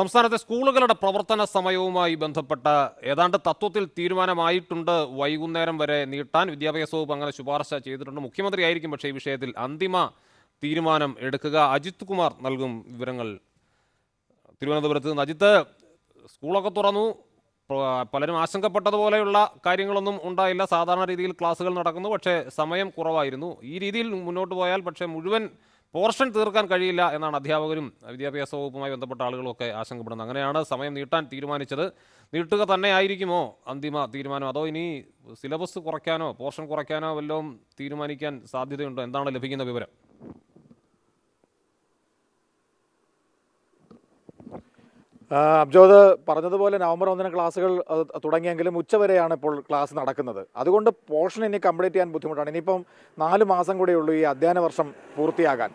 സംസ്ഥാനത്തെ സ്കൂളുകളുടെ പ്രവർത്തന സമയവുമായി ബന്ധപ്പെട്ട ഏതാണ്ട് തത്വത്തിൽ തീരുമാനമായിട്ടുണ്ട് വൈകുന്നേരം വരെ നീട്ടാൻ വിദ്യാഭ്യാസ വകുപ്പ് അങ്ങനെ ശുപാർശ ചെയ്തിട്ടുണ്ട് മുഖ്യമന്ത്രി ആയിരിക്കും പക്ഷേ ഈ വിഷയത്തിൽ അന്തിമ തീരുമാനം എടുക്കുക അജിത് കുമാർ നൽകും വിവരങ്ങൾ തിരുവനന്തപുരത്ത് നിന്ന് അജിത്ത് സ്കൂളൊക്കെ തുറന്നു പലരും ആശങ്കപ്പെട്ടതുപോലെയുള്ള കാര്യങ്ങളൊന്നും ഉണ്ടായില്ല സാധാരണ രീതിയിൽ ക്ലാസ്സുകൾ നടക്കുന്നു പക്ഷേ സമയം കുറവായിരുന്നു ഈ രീതിയിൽ മുന്നോട്ട് പോയാൽ പക്ഷേ മുഴുവൻ പോർഷൻ തീർക്കാൻ കഴിയില്ല എന്നാണ് അധ്യാപകരും വിദ്യാഭ്യാസ വകുപ്പുമായി ബന്ധപ്പെട്ട ആളുകളൊക്കെ ആശങ്കപ്പെടുന്നത് അങ്ങനെയാണ് സമയം നീട്ടാൻ തീരുമാനിച്ചത് നീട്ടുക തന്നെ ആയിരിക്കുമോ അന്തിമ തീരുമാനം അതോ ഇനി സിലബസ് കുറയ്ക്കാനോ പോർഷൻ കുറയ്ക്കാനോ വല്ലതും തീരുമാനിക്കാൻ സാധ്യതയുണ്ടോ എന്താണ് ലഭിക്കുന്ന വിവരം അബ്ജോദ് പറഞ്ഞതുപോലെ നവംബർ ഒന്നിന് ക്ലാസ്സുകൾ തുടങ്ങിയെങ്കിലും ഉച്ചവരെയാണ് ഇപ്പോൾ ക്ലാസ് നടക്കുന്നത് അതുകൊണ്ട് പോർഷൻ ഇനി കംപ്ലീറ്റ് ചെയ്യാൻ ബുദ്ധിമുട്ടാണ് ഇനിയിപ്പം നാല് മാസം കൂടെയുള്ളൂ ഈ അധ്യയന വർഷം പൂർത്തിയാകാൻ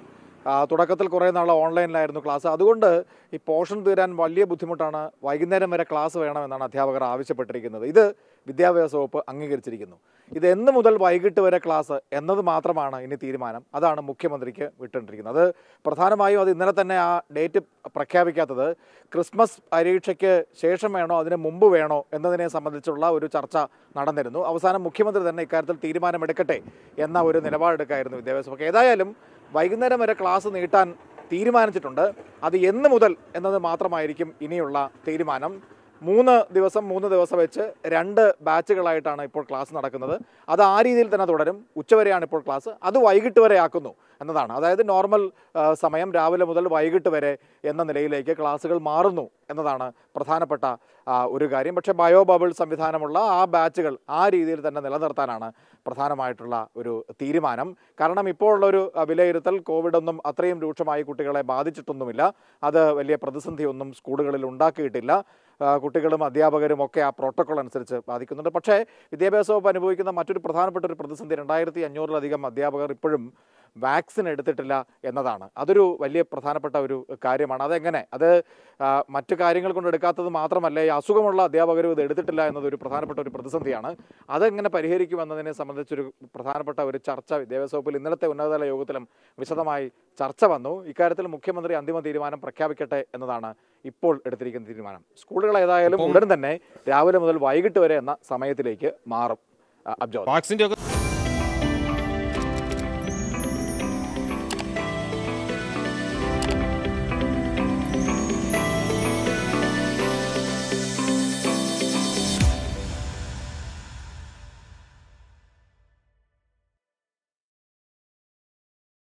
തുടക്കത്തിൽ കുറേ നാൾ ഓൺലൈനിലായിരുന്നു ക്ലാസ് അതുകൊണ്ട് ഈ പോർഷൻ തീരാൻ വലിയ ബുദ്ധിമുട്ടാണ് വൈകുന്നേരം വരെ ക്ലാസ് വേണമെന്നാണ് അധ്യാപകർ ആവശ്യപ്പെട്ടിരിക്കുന്നത് ഇത് വിദ്യാഭ്യാസ വകുപ്പ് അംഗീകരിച്ചിരിക്കുന്നു ഇത് എന്ന് മുതൽ വൈകിട്ട് വരെ ക്ലാസ് എന്നത് മാത്രമാണ് ഇനി തീരുമാനം അതാണ് മുഖ്യമന്ത്രിക്ക് വിട്ടിട്ടിരിക്കുന്നത് അത് പ്രധാനമായും അത് ഇന്നലെ തന്നെ ആ ഡേറ്റ് പ്രഖ്യാപിക്കാത്തത് ക്രിസ്മസ് പരീക്ഷയ്ക്ക് ശേഷം വേണോ അതിന് മുമ്പ് വേണോ എന്നതിനെ സംബന്ധിച്ചുള്ള ഒരു ചർച്ച നടന്നിരുന്നു അവസാനം മുഖ്യമന്ത്രി തന്നെ ഇക്കാര്യത്തിൽ തീരുമാനമെടുക്കട്ടെ എന്ന ഒരു നിലപാടെടുക്കായിരുന്നു വകുപ്പ് ഏതായാലും വൈകുന്നേരം വരെ ക്ലാസ് നീട്ടാൻ തീരുമാനിച്ചിട്ടുണ്ട് അത് എന്ന് മുതൽ എന്നത് മാത്രമായിരിക്കും ഇനിയുള്ള തീരുമാനം മൂന്ന് ദിവസം മൂന്ന് ദിവസം വെച്ച് രണ്ട് ബാച്ചുകളായിട്ടാണ് ഇപ്പോൾ ക്ലാസ് നടക്കുന്നത് അത് ആ രീതിയിൽ തന്നെ തുടരും ഉച്ചവരെയാണ് ഇപ്പോൾ ക്ലാസ് അത് വൈകിട്ട് വരെ ആക്കുന്നു എന്നതാണ് അതായത് നോർമൽ സമയം രാവിലെ മുതൽ വൈകിട്ട് വരെ എന്ന നിലയിലേക്ക് ക്ലാസ്സുകൾ മാറുന്നു എന്നതാണ് പ്രധാനപ്പെട്ട ഒരു കാര്യം പക്ഷേ ബയോ ബബിൾ സംവിധാനമുള്ള ആ ബാച്ചുകൾ ആ രീതിയിൽ തന്നെ നിലനിർത്താനാണ് പ്രധാനമായിട്ടുള്ള ഒരു തീരുമാനം കാരണം ഇപ്പോൾ ഉള്ളൊരു വിലയിരുത്തൽ കോവിഡ് ഒന്നും അത്രയും രൂക്ഷമായി കുട്ടികളെ ബാധിച്ചിട്ടൊന്നുമില്ല അത് വലിയ പ്രതിസന്ധിയൊന്നും സ്കൂളുകളിൽ ഉണ്ടാക്കിയിട്ടില്ല കുട്ടികളും അധ്യാപകരും ഒക്കെ ആ പ്രോട്ടോക്കോൾ അനുസരിച്ച് ബാധിക്കുന്നുണ്ട് പക്ഷേ വിദ്യാഭ്യാസ വകുപ്പ് അനുഭവിക്കുന്ന മറ്റൊരു പ്രധാനപ്പെട്ട ഒരു പ്രതിസന്ധി രണ്ടായിരത്തി അഞ്ഞൂറിലധികം അധ്യാപകർ ഇപ്പോഴും വാക്സിൻ എടുത്തിട്ടില്ല എന്നതാണ് അതൊരു വലിയ പ്രധാനപ്പെട്ട ഒരു കാര്യമാണ് അതെങ്ങനെ അത് മറ്റു കാര്യങ്ങൾ കൊണ്ട് എടുക്കാത്തത് മാത്രമല്ല ഈ അസുഖമുള്ള അധ്യാപകരും ഇത് എടുത്തിട്ടില്ല എന്നത് ഒരു പ്രധാനപ്പെട്ട ഒരു പ്രതിസന്ധിയാണ് അതെങ്ങനെ പരിഹരിക്കുമെന്നതിനെ സംബന്ധിച്ചൊരു പ്രധാനപ്പെട്ട ഒരു ചർച്ച വിദ്യാഭ്യാസ വകുപ്പിൽ ഇന്നലത്തെ ഉന്നതതല യോഗത്തിലും വിശദമായി ചർച്ച വന്നു ഇക്കാര്യത്തിൽ മുഖ്യമന്ത്രി അന്തിമ തീരുമാനം പ്രഖ്യാപിക്കട്ടെ എന്നതാണ് ഇപ്പോൾ എടുത്തിരിക്കുന്ന തീരുമാനം സ്കൂളുകൾ ഏതായാലും ഉടൻ തന്നെ രാവിലെ മുതൽ വൈകിട്ട് വരെ എന്ന സമയത്തിലേക്ക് മാറും അബ്ജോ